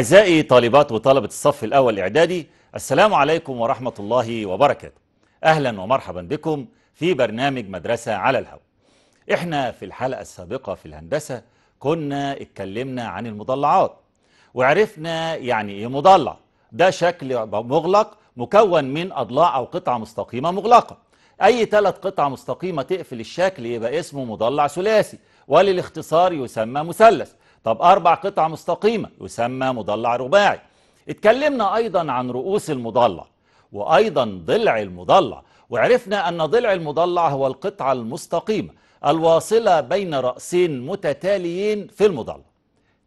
أعزائي طالبات وطلبة الصف الأول إعدادي السلام عليكم ورحمة الله وبركاته أهلا ومرحبا بكم في برنامج مدرسة على الهواء إحنا في الحلقة السابقة في الهندسة كنا اتكلمنا عن المضلعات وعرفنا يعني إيه مضلع ده شكل مغلق مكون من أضلاع أو قطعة مستقيمة مغلقة أي ثلاث قطع مستقيمة تقفل الشكل يبقى اسمه مضلع ثلاثي وللاختصار يسمى مثلث طب أربع قطع مستقيمة يسمى مضلع رباعي اتكلمنا أيضا عن رؤوس المضلع وأيضا ضلع المضلع وعرفنا أن ضلع المضلع هو القطعة المستقيمة الواصلة بين رأسين متتاليين في المضلع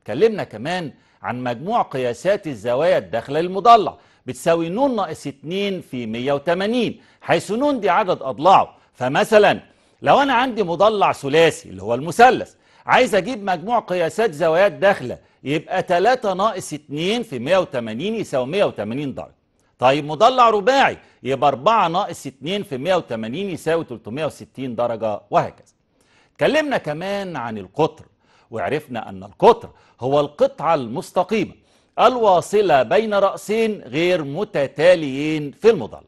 اتكلمنا كمان عن مجموع قياسات الزوايا الداخلة للمضلع بتساوي ن ناقص 2 في 180 حيث ن دي عدد أضلاعه فمثلا لو أنا عندي مضلع ثلاثي اللي هو المثلث عايز اجيب مجموع قياسات زوايا داخله يبقى 3 ناقص 2 في 180 يساوي 180 درجه طيب مضلع رباعي يبقى 4 ناقص 2 في 180 يساوي 360 درجه وهكذا اتكلمنا كمان عن القطر وعرفنا ان القطر هو القطعه المستقيمه الواصله بين راسين غير متتاليين في المضلع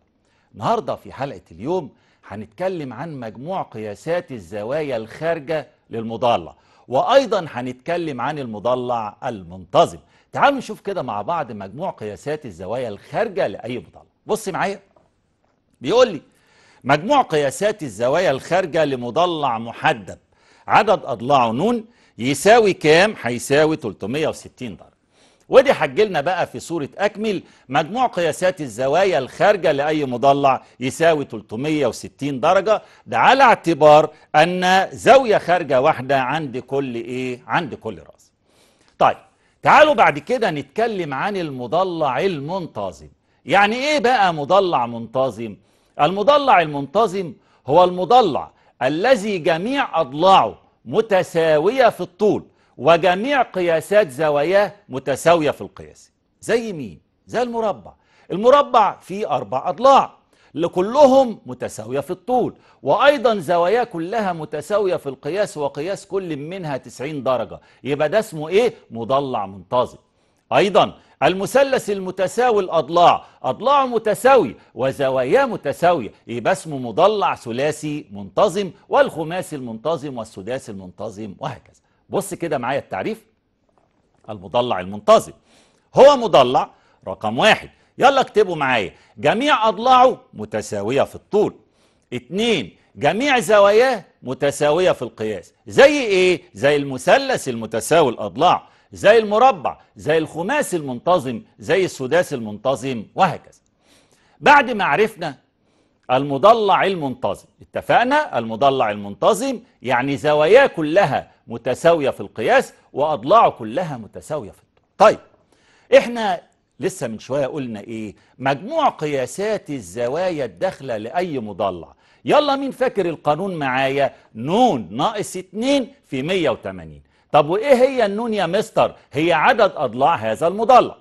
النهارده في حلقه اليوم هنتكلم عن مجموع قياسات الزوايا الخارجه للمضلع وايضا هنتكلم عن المضلع المنتظم تعالوا نشوف كده مع بعض مجموع قياسات الزوايا الخارجه لاي مضلع بص معايا بيقول لي مجموع قياسات الزوايا الخارجه لمضلع محدب عدد اضلاعه ن يساوي كام هيساوي 360 درجه ودي حجلنا بقى في صورة أكمل مجموع قياسات الزوايا الخارجة لأي مضلع يساوي 360 درجة ده على اعتبار أن زاوية خارجة واحدة عند كل إيه؟ عند كل رأس طيب تعالوا بعد كده نتكلم عن المضلع المنتظم يعني إيه بقى مضلع منتظم؟ المضلع المنتظم هو المضلع الذي جميع أضلاعه متساوية في الطول وجميع قياسات زواياه متساوية في القياس زي مين؟ زي المربع المربع فيه أربع أضلاع لكلهم متساوية في الطول وأيضا زواياه كلها متساوية في القياس وقياس كل منها 90 درجة يبقى ده اسمه إيه؟ مضلع منتظم أيضا المثلث المتساوي الأضلاع أضلاعه متساوية وزواياه متساوية يبقى اسمه مضلع ثلاثي منتظم والخماسي المنتظم والسداسي المنتظم وهكذا بص كده معايا التعريف المضلع المنتظم هو مضلع رقم واحد يلا اكتبوا معايا جميع أضلاعه متساوية في الطول اتنين جميع زواياه متساوية في القياس زي ايه؟ زي المثلث المتساوي الأضلاع زي المربع زي الخماسي المنتظم زي السداسي المنتظم وهكذا بعد ما عرفنا المضلع المنتظم اتفقنا المضلع المنتظم يعني زواياه كلها متساوية في القياس وأضلاعه كلها متساوية في الطول طيب إحنا لسه من شوية قلنا إيه مجموع قياسات الزوايا الداخلة لأي مضلع يلا مين فاكر القانون معايا نون ناقص 2 في 180 طب وإيه هي النون يا مستر هي عدد أضلاع هذا المضلع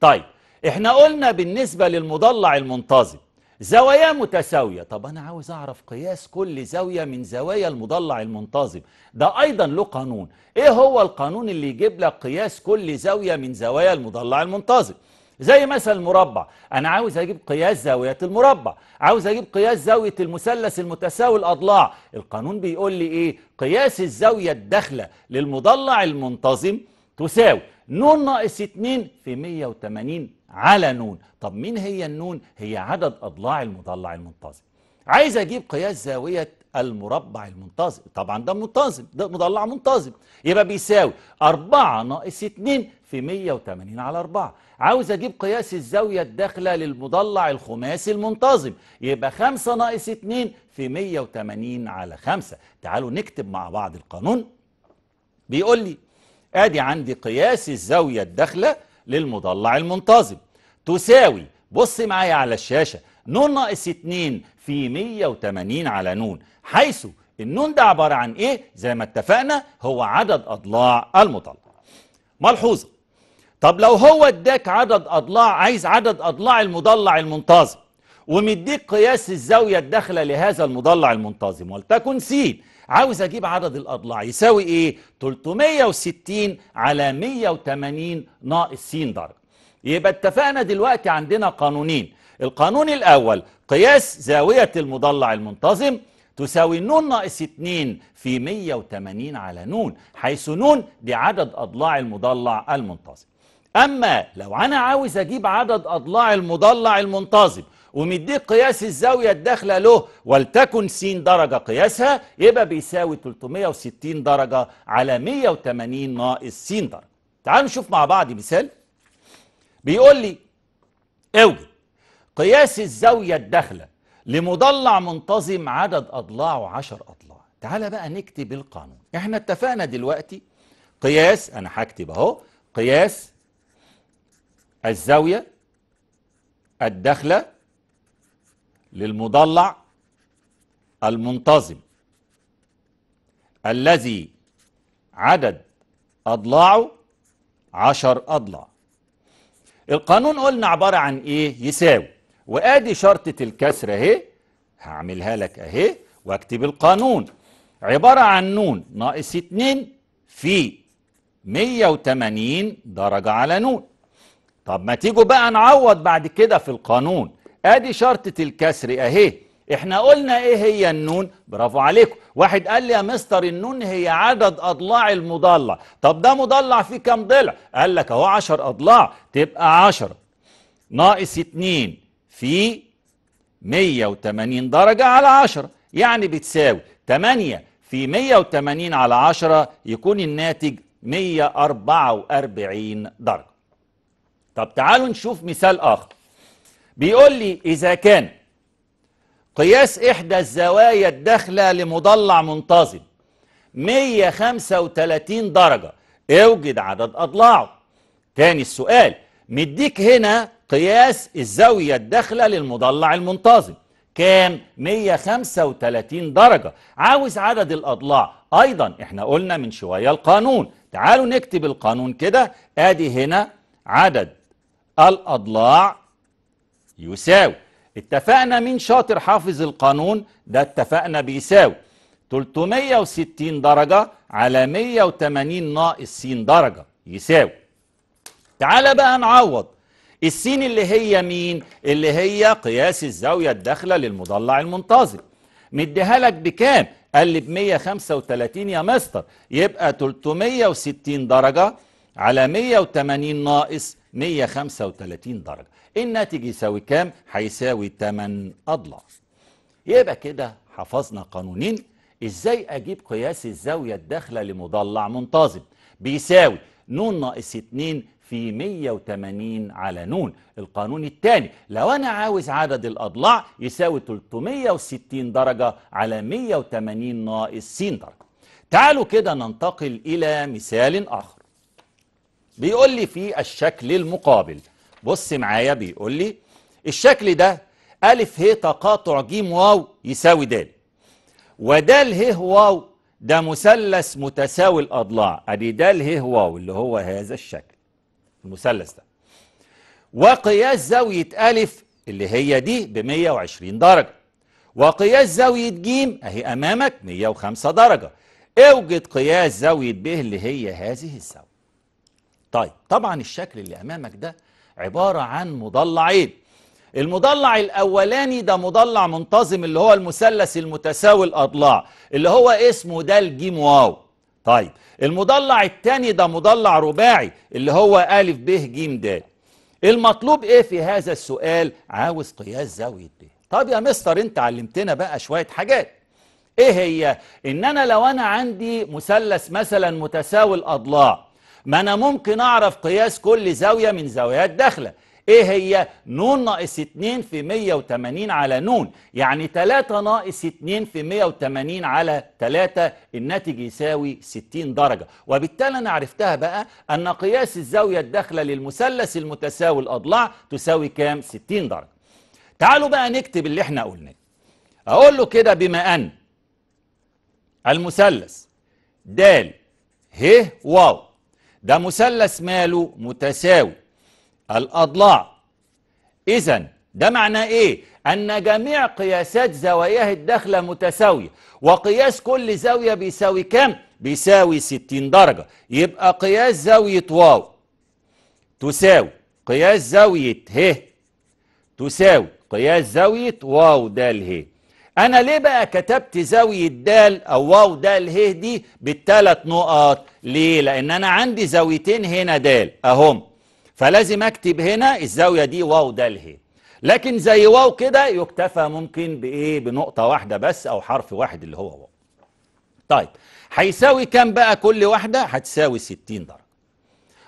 طيب إحنا قلنا بالنسبة للمضلع المنتظم زوايا متساوية طب أنا عاوز أعرف قياس كل زاوية من زوايا المضلع المنتظم ده أيضا له قانون إيه هو القانون اللي يجيب لك قياس كل زاوية من زوايا المضلع المنتظم زي مثلا المربع أنا عاوز أجيب قياس زاوية المربع عاوز أجيب قياس زاوية المثلث المتساوي الأضلاع القانون بيقول لي إيه قياس الزاوية الداخلة للمضلع المنتظم تساوي ن ناقص 2 في 180 على نون طب مين هي النون هي عدد أضلاع المضلع المنتظم عايز أجيب قياس زاوية المربع المنتظم طبعا ده منتظم ده مضلع منتظم يبقى بيساوي 4 ناقص 2 في 180 على 4 عاوز اجيب قياس الزاويه الداخله للمضلع الخماسي المنتظم يبقى 5 ناقص 2 في 180 على 5 تعالوا نكتب مع بعض القانون بيقول لي ادي عندي قياس الزاويه الداخله للمضلع المنتظم تساوي بص معايا على الشاشة نون ناقص 2 في 180 على نون حيث النون ده عبارة عن ايه زي ما اتفقنا هو عدد اضلاع المضلع ملحوظة طب لو هو اداك عدد اضلاع عايز عدد اضلاع المضلع المنتظم ومديك قياس الزاوية الداخلة لهذا المضلع المنتظم ولتكن س عاوز اجيب عدد الاضلاع يساوي ايه 360 على 180 ناقص س درجة يبقى اتفقنا دلوقتي عندنا قانونين القانون الاول قياس زاوية المضلع المنتظم تساوي ن ناقص 2 في 180 على ن حيث ن دي عدد اضلاع المضلع المنتظم اما لو انا عاوز اجيب عدد اضلاع المضلع المنتظم ومديك قياس الزاوية الداخلة له ولتكن س درجة قياسها يبقى بيساوي 360 درجة على 180 ناقص س درجة تعالوا نشوف مع بعض مثال بيقول لي اوجد قياس الزاوية الداخلة لمضلع منتظم عدد أضلاعه 10 أضلاع تعالى بقى نكتب القانون احنا اتفقنا دلوقتي قياس أنا هكتب أهو قياس الزاوية الداخلة للمضلع المنتظم الذي عدد أضلاعه عشر أضلاع القانون قلنا عبارة عن إيه يساوي وآدي شرطة الكسر أهي هعملها لك أهي واكتب القانون عبارة عن نون ناقص اتنين في 180 درجة على نون طب ما تيجوا بقى نعوض بعد كده في القانون ادي شرطة الكسر اهي احنا قلنا ايه هي النون برافو عليكم واحد قال لي يا مستر النون هي عدد اضلاع المضلع طب ده مضلع فيه كام ضلع قال لك اهو 10 اضلاع تبقى 10 ناقص 2 في 180 درجة على 10 يعني بتساوي 8 في 180 على 10 يكون الناتج 144 درجة طب تعالوا نشوف مثال آخر بيقول لي إذا كان قياس إحدى الزوايا الداخلة لمضلع منتظم 135 درجة اوجد عدد أضلاعه تاني السؤال مديك هنا قياس الزاوية الداخلة للمضلع المنتظم كام 135 درجة عاوز عدد الأضلاع أيضا احنا قلنا من شوية القانون تعالوا نكتب القانون كده ادي هنا عدد الأضلاع يساوي اتفقنا مين شاطر حافظ القانون ده اتفقنا بيساوي 360 درجة على 180 ناقص س درجة يساوي تعال بقى نعوض السين اللي هي مين اللي هي قياس الزاوية الداخلة للمضلع المنتظم مديها لك بكام قال لي ب 135 يا مستر يبقى 360 درجة على 180 ناقص 135 درجة الناتج يساوي كام هيساوي 8 اضلاع يبقى كده حفظنا قانونين ازاي اجيب قياس الزاويه الداخله لمضلع منتظم بيساوي ن ناقص 2 في 180 على ن القانون الثاني لو انا عاوز عدد الاضلاع يساوي 360 درجه على 180 ناقص س درجه تعالوا كده ننتقل الى مثال اخر بيقول لي في الشكل المقابل بص معايا بيقول لي الشكل ده ألف ه تقاطع ج واو يساوي د ود ه واو ده مثلث متساوي الأضلاع أدي د ه واو اللي هو هذا الشكل المثلث ده وقياس زاوية ألف اللي هي دي ب 120 درجة وقياس زاوية ج أهي أمامك 105 درجة اوجد قياس زاوية ب اللي هي هذه الزاوية طيب طبعا الشكل اللي أمامك ده عبارة عن مضلعين المضلع الأولاني ده مضلع منتظم اللي هو المثلث المتساوي الأضلاع اللي هو اسمه ده الجيم واو طيب المضلع الثاني ده مضلع رباعي اللي هو أ ب ج د المطلوب ايه في هذا السؤال عاوز قياس زاوية ب طب يا مستر انت علمتنا بقى شوية حاجات ايه هي ان انا لو انا عندي مثلث مثلا متساوي الاضلاع ما أنا ممكن أعرف قياس كل زاوية من زاويات داخلة إيه هي نون ناقص 2 في 180 على نون يعني 3 ناقص 2 في 180 على 3 الناتج يساوي 60 درجة وبالتالي أنا عرفتها بقى أن قياس الزاوية الداخلة للمثلث المتساوي الأضلاع تساوي كام 60 درجة تعالوا بقى نكتب اللي احنا قلناه أقول له كده بما أن المثلث د ه واو ده مثلث ماله متساوي الأضلاع إذا ده معناه إيه؟ أن جميع قياسات زواياه الداخلة متساوية وقياس كل زاوية بيساوي كام؟ بيساوي 60 درجة يبقى قياس زاوية واو تساوي قياس زاوية ه تساوي قياس زاوية واو د ه أنا ليه بقى كتبت زاوية دال أو واو دال ه دي بالثلاث نقط ليه لأن أنا عندي زاويتين هنا دال أهم فلازم أكتب هنا الزاوية دي واو دال ه لكن زي واو كده يكتفى ممكن بإيه بنقطة واحدة بس أو حرف واحد اللي هو واو طيب هيساوي كام بقى كل واحدة هتساوي 60 درجة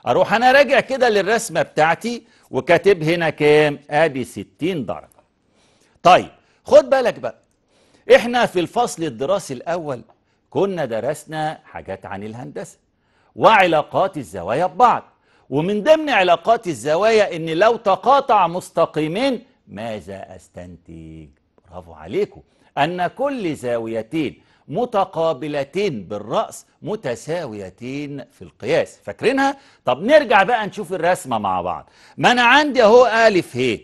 أروح أنا راجع كده للرسمة بتاعتي وكاتب هنا كام أدي 60 درجة طيب خد بالك بقى احنا في الفصل الدراسي الأول كنا درسنا حاجات عن الهندسة وعلاقات الزوايا ببعض ومن ضمن علاقات الزوايا ان لو تقاطع مستقيمين ماذا أستنتج برافو عليكم أن كل زاويتين متقابلتين بالرأس متساويتين في القياس فاكرينها؟ طب نرجع بقى نشوف الرسمة مع بعض ما أنا عندي أهو ألف ه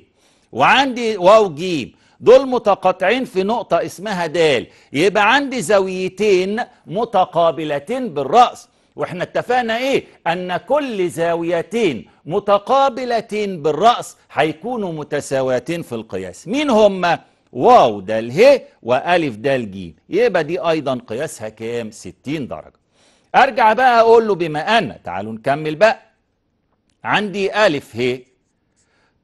وعندي واو جيم دول متقاطعين في نقطة اسمها د يبقى عندي زاويتين متقابلتين بالرأس واحنا اتفقنا ايه ان كل زاويتين متقابلتين بالرأس هيكونوا متساويتين في القياس مين هما واو دال ه والف دال ج يبقى دي ايضا قياسها كام 60 درجة ارجع بقى اقول له بما ان تعالوا نكمل بقى عندي الف ه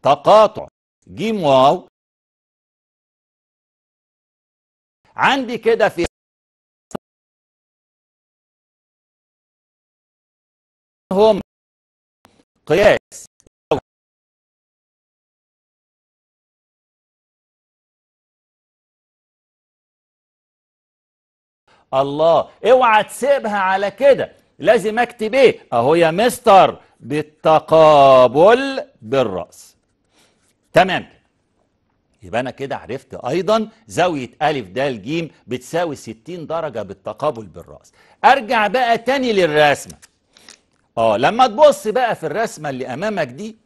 تقاطع جيم واو عندي كده في هم قياس الله اوعى تسيبها على كده لازم اكتب ايه اهو يا مستر بالتقابل بالراس تمام يبقى أنا كده عرفت أيضا زاوية ا د ج بتساوي 60 درجة بالتقابل بالرأس أرجع بقى تاني للرسمة آه لما تبص بقى في الرسمة اللي أمامك دي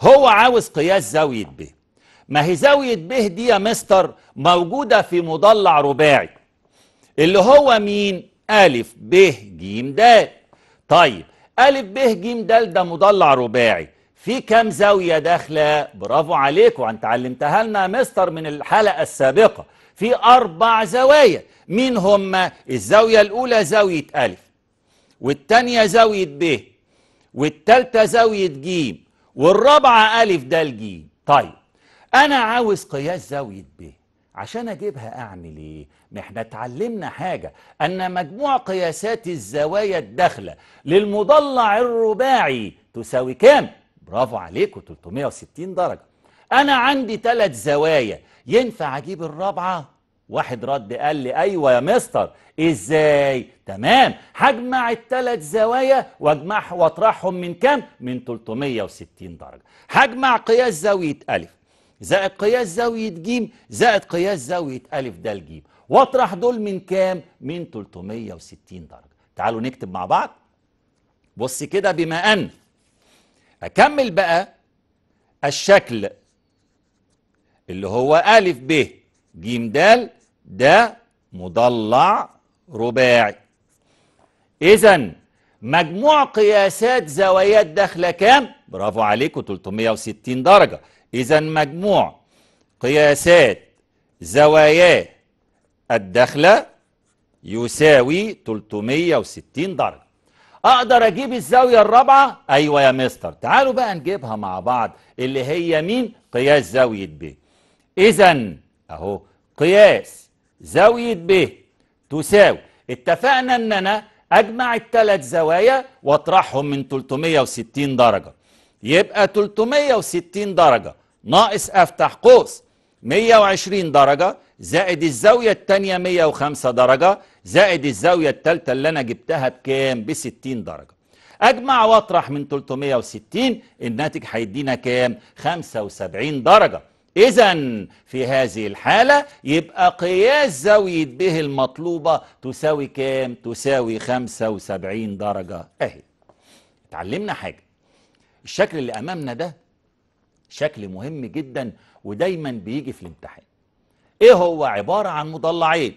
هو عاوز قياس زاوية ب ما هي زاوية ب دي يا مستر موجودة في مضلع رباعي اللي هو مين ا ب ج د طيب ا ب ج د ده مضلع رباعي في كام زاوية داخلة برافو عليك انت علمتها لنا مستر من الحلقة السابقة في أربع زوايا مين هم الزاوية الأولى زاوية ألف والتانية زاوية ب والتالتة زاوية ج والرابعة ألف ده الجيم طيب أنا عاوز قياس زاوية ب عشان أجيبها أعمل إيه؟ ما إحنا اتعلمنا حاجة أن مجموع قياسات الزوايا الداخلة للمضلع الرباعي تساوي كام؟ برافو عليكم 360 درجة أنا عندي ثلاث زوايا ينفع أجيب الرابعة؟ واحد رد قال لي أيوة يا مستر إزاي؟ تمام هجمع الثلاث زوايا واجمعها واطرحهم من كام؟ من 360 درجة هجمع قياس زاوية ألف زائد قياس زاوية ج زائد قياس زاوية ألف ده الجيم واطرح دول من كام؟ من 360 درجة تعالوا نكتب مع بعض بص كده بما أن اكمل بقى الشكل اللي هو أ ب ج د ده مضلع رباعي إذا مجموع قياسات زوايا الدخلة كام؟ برافو عليكم 360 درجة إذا مجموع قياسات زوايا الدخلة يساوي 360 درجة اقدر اجيب الزاوية الرابعة ايوه يا مستر تعالوا بقى نجيبها مع بعض اللي هي مين قياس زاوية ب اذا اهو قياس زاوية ب تساوي اتفقنا ان انا اجمع الثلاث زوايا واطرحهم من 360 درجة يبقى 360 درجة ناقص افتح قوس 120 درجة زائد الزاوية التانية 105 درجة زائد الزاوية التالتة اللي أنا جبتها بكام ب 60 درجة أجمع وأطرح من 360 الناتج هيدينا كام 75 درجة إذا في هذه الحالة يبقى قياس زاوية ب المطلوبة تساوي كام؟ تساوي 75 درجة أهي. اتعلمنا حاجة. الشكل اللي أمامنا ده شكل مهم جدا ودايما بيجي في الامتحان. ايه هو عبارة عن مضلعين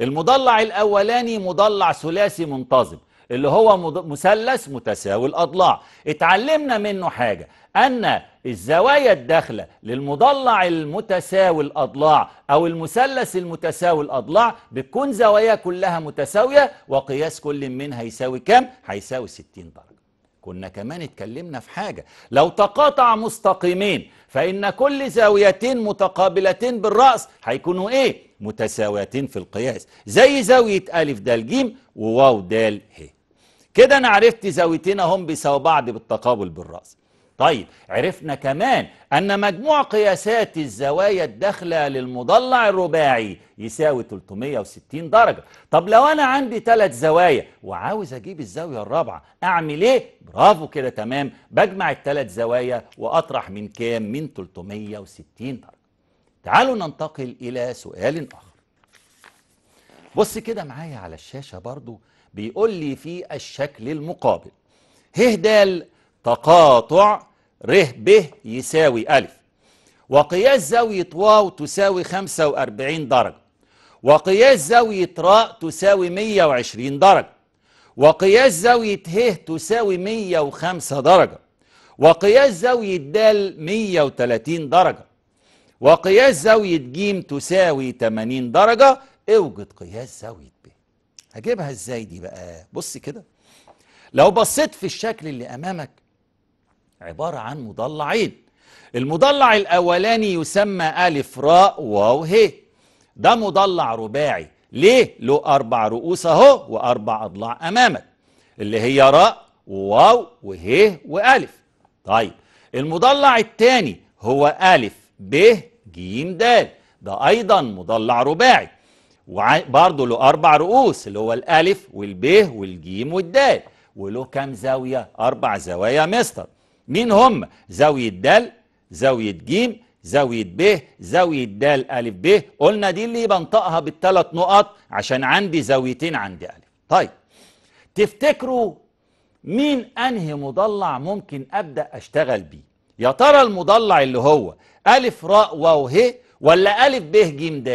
المضلع الاولاني مضلع ثلاثي منتظم اللي هو مثلث متساوي الاضلاع اتعلمنا منه حاجة ان الزوايا الداخلة للمضلع المتساوي الاضلاع او المثلث المتساوي الاضلاع بتكون زوايا كلها متساوية وقياس كل منها يساوي كام هيساوي 60 درجة كنا كمان اتكلمنا في حاجة لو تقاطع مستقيمين فإن كل زاويتين متقابلتين بالرأس هيكونوا إيه؟ متساويتين في القياس زي زاوية ألف دال جيم وواو دال ه كده أنا عرفت زاويتين هم بيساووا بعض بالتقابل بالرأس طيب عرفنا كمان أن مجموع قياسات الزوايا الداخلة للمضلع الرباعي يساوي 360 درجة طب لو أنا عندي ثلاث زوايا وعاوز أجيب الزاوية الرابعة أعمل إيه؟ برافو كده تمام بجمع الثلاث زوايا وأطرح من كام؟ من 360 درجة تعالوا ننتقل إلى سؤال آخر بص كده معايا على الشاشة برضو بيقول لي في الشكل المقابل هه دال تقاطع ر ب يساوي ألف وقياس زاوية واو تساوي 45 درجة وقياس زاوية راء تساوي 120 درجة وقياس زاوية ه تساوي 105 درجة وقياس زاوية د 130 درجة وقياس زاوية ج تساوي 80 درجة اوجد قياس زاوية ب هجيبها ازاي دي بقى بص كده لو بصيت في الشكل اللي امامك عبارة عن مضلعين المضلع الأولاني يسمى ألف راء واو ه ده مضلع رباعي ليه؟ له أربع رؤوس أهو وأربع أضلاع أمامك اللي هي راء وواو وه وألف طيب المضلع الثاني هو ألف ب ج د ده أيضا مضلع رباعي وبرضه له أربع رؤوس اللي هو الألف والب والجيم والدال وله كام زاوية؟ أربع زوايا مستر مين هم زاوية د زاوية ج زاوية ب زاوية د ا ب قلنا دي اللي بنطقها بالتلات نقط عشان عندي زاويتين عندي ألف طيب تفتكروا مين أنهي مضلع ممكن أبدأ أشتغل بيه يا ترى المضلع اللي هو ألف راء واو ه ولا ألف ب ج د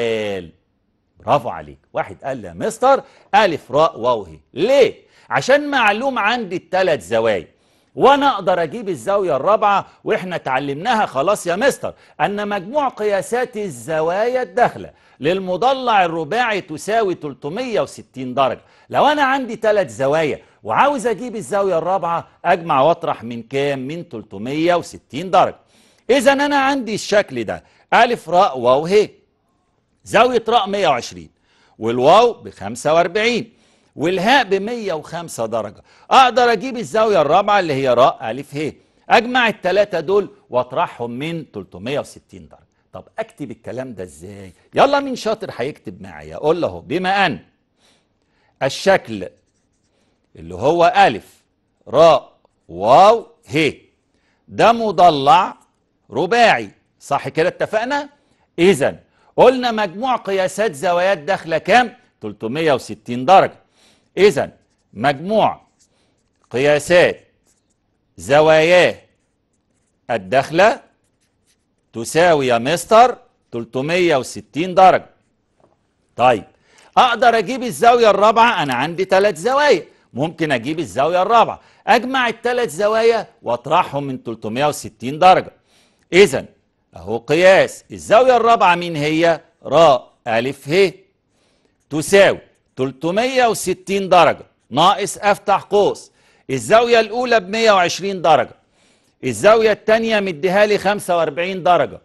برافو عليك واحد قال لي يا مستر ألف راء واو ه ليه عشان معلوم عندي التلات زوايا وانا اقدر اجيب الزاوية الرابعة واحنا اتعلمناها خلاص يا مستر ان مجموع قياسات الزوايا الداخلة للمضلع الرباعي تساوي 360 درجة لو انا عندي ثلاث زوايا وعاوز اجيب الزاوية الرابعة اجمع واطرح من كام من 360 درجة اذا انا عندي الشكل ده ا ر واو ه زاوية ر 120 والواو ب 45 والهاء ب 105 درجة أقدر أجيب الزاوية الرابعة اللي هي راء ألف ه أجمع التلاتة دول وأطرحهم من 360 درجة طب أكتب الكلام ده إزاي؟ يلا مين شاطر هيكتب معايا أقول له بما أن الشكل اللي هو ألف راء واو ه ده مضلع رباعي صح كده اتفقنا؟ إذا قلنا مجموع قياسات زوايات داخلة كام؟ 360 درجة إذا مجموع قياسات زوايا الدخلة تساوي يا مستر 360 درجة طيب أقدر أجيب الزاوية الرابعة أنا عندي ثلاث زوايا ممكن أجيب الزاوية الرابعة أجمع الثلاث زوايا وأطرحهم من 360 درجة إذا أهو قياس الزاوية الرابعة مين هي؟ راء ألف ه تساوي 360 درجة ناقص أفتح قوس الزاوية الأولى ب 120 درجة الزاوية الثانية مديها لي 45 درجة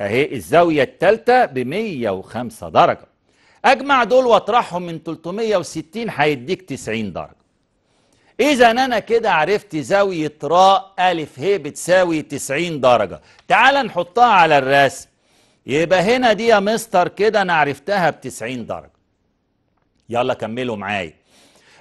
أهي الزاوية الثالثة ب 105 درجة أجمع دول وأطرحهم من 360 هيديك 90 درجة إذا أنا كده عرفت زاوية راء أ ه بتساوي 90 درجة تعال نحطها على الرسم يبقى هنا دي يا مستر كده أنا عرفتها ب 90 درجة يلا كملوا معايا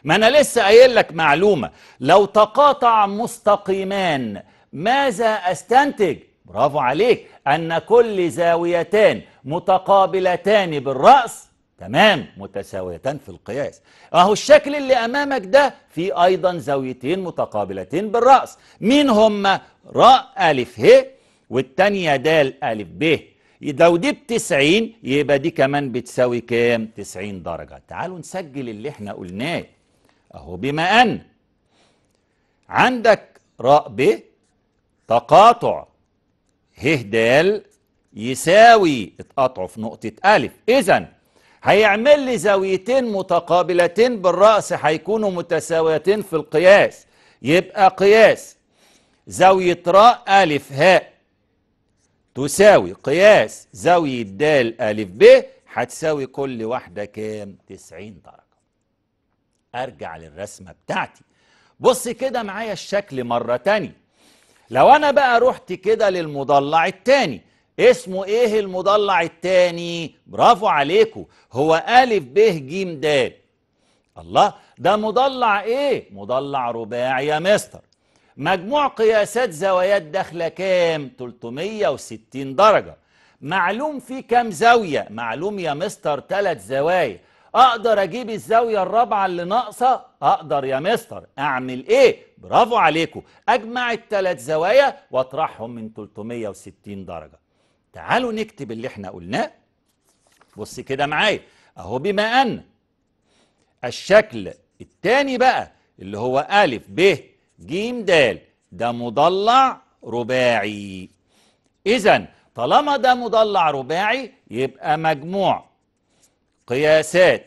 ما انا لسه قايل لك معلومه لو تقاطع مستقيمان ماذا استنتج برافو عليك ان كل زاويتان متقابلتان بالراس تمام متساويتان في القياس اهو الشكل اللي امامك ده في ايضا زاويتين متقابلتين بالراس مين هما راء الف ه والتانية دال الف ب لو دي ب 90 يبقى دي كمان بتساوي كام 90 درجة تعالوا نسجل اللي احنا قلناه اهو بما ان عندك راء ب تقاطع ه د يساوي اتقاطعوا في نقطة ألف إذا هيعمل لي زاويتين متقابلتين بالرأس هيكونوا متساويتين في القياس يبقى قياس زاوية راء أ هاء تساوي قياس زاوية د ألف ب هتساوي كل واحدة كام؟ 90 درجة. أرجع للرسمة بتاعتي. بص كده معايا الشكل مرة تانية. لو أنا بقى رحت كده للمضلع التاني، اسمه إيه المضلع التاني؟ برافو عليكم، هو ألف ب ج د. الله، ده مضلع إيه؟ مضلع رباعي يا مستر. مجموع قياسات زوايا الداخله كام 360 درجه معلوم في كام زاويه معلوم يا مستر ثلاث زوايا اقدر اجيب الزاويه الرابعه اللي ناقصه اقدر يا مستر اعمل ايه برافو عليكم اجمع الثلاث زوايا واطرحهم من 360 درجه تعالوا نكتب اللي احنا قلناه بص كده معايا اهو بما ان الشكل الثاني بقى اللي هو أ ب ج د ده مضلع رباعي إذا طالما ده مضلع رباعي يبقى مجموع قياسات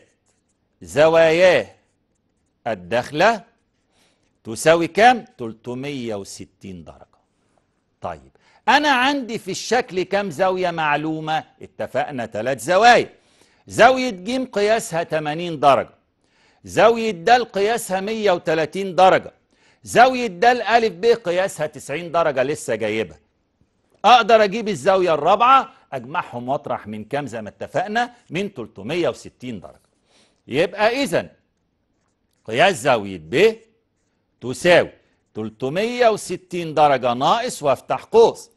زواياه الداخله تساوي كام؟ 360 درجة طيب أنا عندي في الشكل كام زاوية معلومة؟ اتفقنا ثلاث زوايا زاوية ج قياسها 80 درجة زاوية د قياسها 130 درجة زاوية ده الألف ب قياسها 90 درجة لسه جايبها أقدر أجيب الزاوية الرابعة أجمعهم وأطرح من كام زي ما اتفقنا من 360 درجة يبقى إذا قياس زاوية ب تساوي 360 درجة ناقص وافتح قوس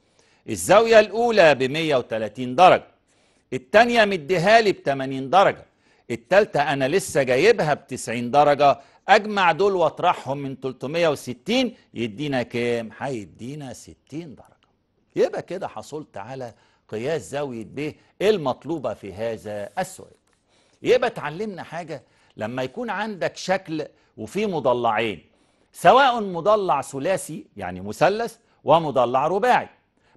الزاوية الأولى ب 130 درجة التانية مديها لي ب 80 درجة التالتة أنا لسه جايبها ب 90 درجة اجمع دول واطرحهم من 360 يدينا كام هيدينا 60 درجه يبقى كده حصلت على قياس زاويه ب إيه المطلوبه في هذا السؤال يبقى اتعلمنا حاجه لما يكون عندك شكل وفيه مضلعين سواء مضلع ثلاثي يعني مثلث ومضلع رباعي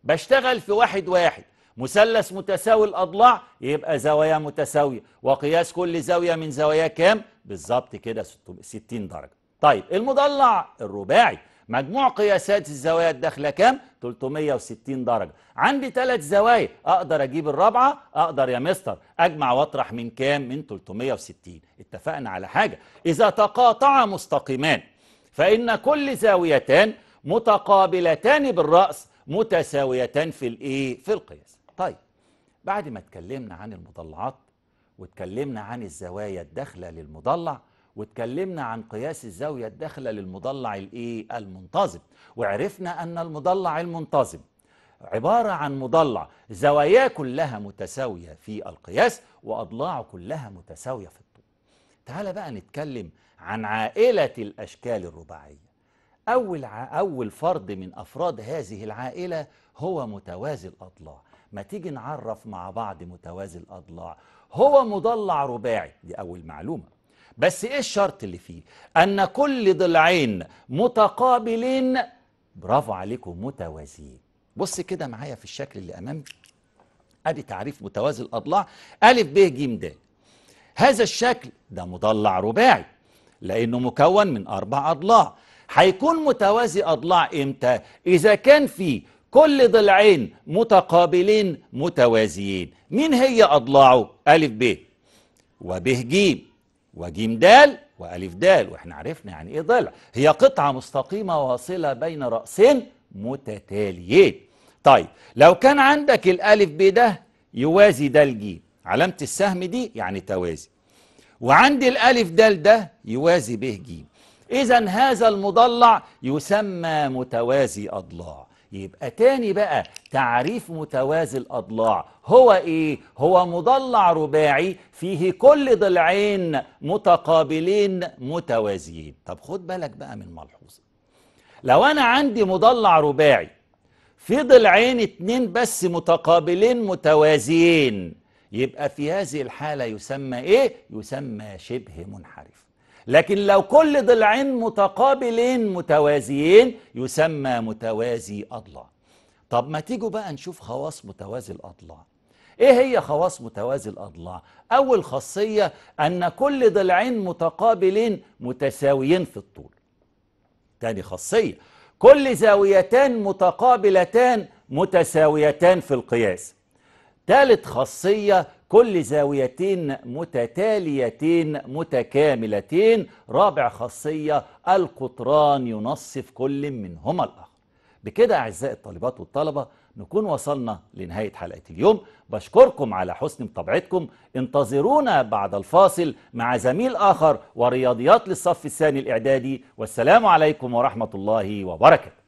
بشتغل في واحد واحد مثلث متساوي الأضلاع يبقى زوايا متساوية وقياس كل زاوية من زوايا كام؟ بالظبط كده 60 درجة طيب المضلع الرباعي مجموع قياسات الزوايا الداخلة كام؟ 360 درجة عندي ثلاث زوايا أقدر أجيب الرابعة أقدر يا مستر أجمع وأطرح من كام؟ من 360 اتفقنا على حاجة إذا تقاطع مستقيمان فإن كل زاويتان متقابلتان بالرأس متساويتان في الإيه؟ في القياس طيب بعد ما اتكلمنا عن المضلعات واتكلمنا عن الزوايا الداخلة للمضلع واتكلمنا عن قياس الزاوية الداخلة للمضلع الايه المنتظم وعرفنا أن المضلع المنتظم عبارة عن مضلع زواياه كلها متساوية في القياس وأضلاعه كلها متساوية في الطول تعال بقى نتكلم عن عائلة الأشكال الرباعية أول, ع... أول فرد من أفراد هذه العائلة هو متوازي الأضلاع ما تيجي نعرف مع بعض متوازي الأضلاع هو مضلع رباعي دي أول معلومة بس إيه الشرط اللي فيه أن كل ضلعين متقابلين برافو عليكم متوازيين بص كده معايا في الشكل اللي أمامي أدي تعريف متوازي الأضلاع ألف ب ج د هذا الشكل ده مضلع رباعي لأنه مكون من أربع أضلاع هيكون متوازي أضلاع إمتى؟ إذا كان في كل ضلعين متقابلين متوازيين مين هي أضلاعه ألف ب وبه جيم وجيم دال وألف دال وإحنا عرفنا يعني إيه ضلع هي قطعة مستقيمة واصلة بين رأسين متتاليين طيب لو كان عندك الألف ب ده يوازي ده الجيم علامة السهم دي يعني توازي وعندي الألف دال ده يوازي به جيم إذا هذا المضلع يسمى متوازي أضلاع يبقى تاني بقى تعريف متوازي الأضلاع هو إيه؟ هو مضلع رباعي فيه كل ضلعين متقابلين متوازيين طب خد بالك بقى من ملحوظة لو أنا عندي مضلع رباعي في ضلعين اتنين بس متقابلين متوازيين يبقى في هذه الحالة يسمى إيه؟ يسمى شبه منحرف لكن لو كل ضلعين متقابلين متوازيين يسمى متوازي أضلاع طب ما تيجوا بقى نشوف خواص متوازي الأضلاع ايه هي خواص متوازي الأضلاع؟ أول خاصية أن كل ضلعين متقابلين متساويين في الطول تاني خاصية كل زاويتان متقابلتان متساويتان في القياس تالت خاصية كل زاويتين متتاليتين متكاملتين رابع خاصية القطران ينصف كل منهما الآخر بكده أعزائي الطالبات والطلبة نكون وصلنا لنهاية حلقة اليوم بشكركم على حسن متابعتكم انتظرونا بعد الفاصل مع زميل آخر ورياضيات للصف الثاني الإعدادي والسلام عليكم ورحمة الله وبركاته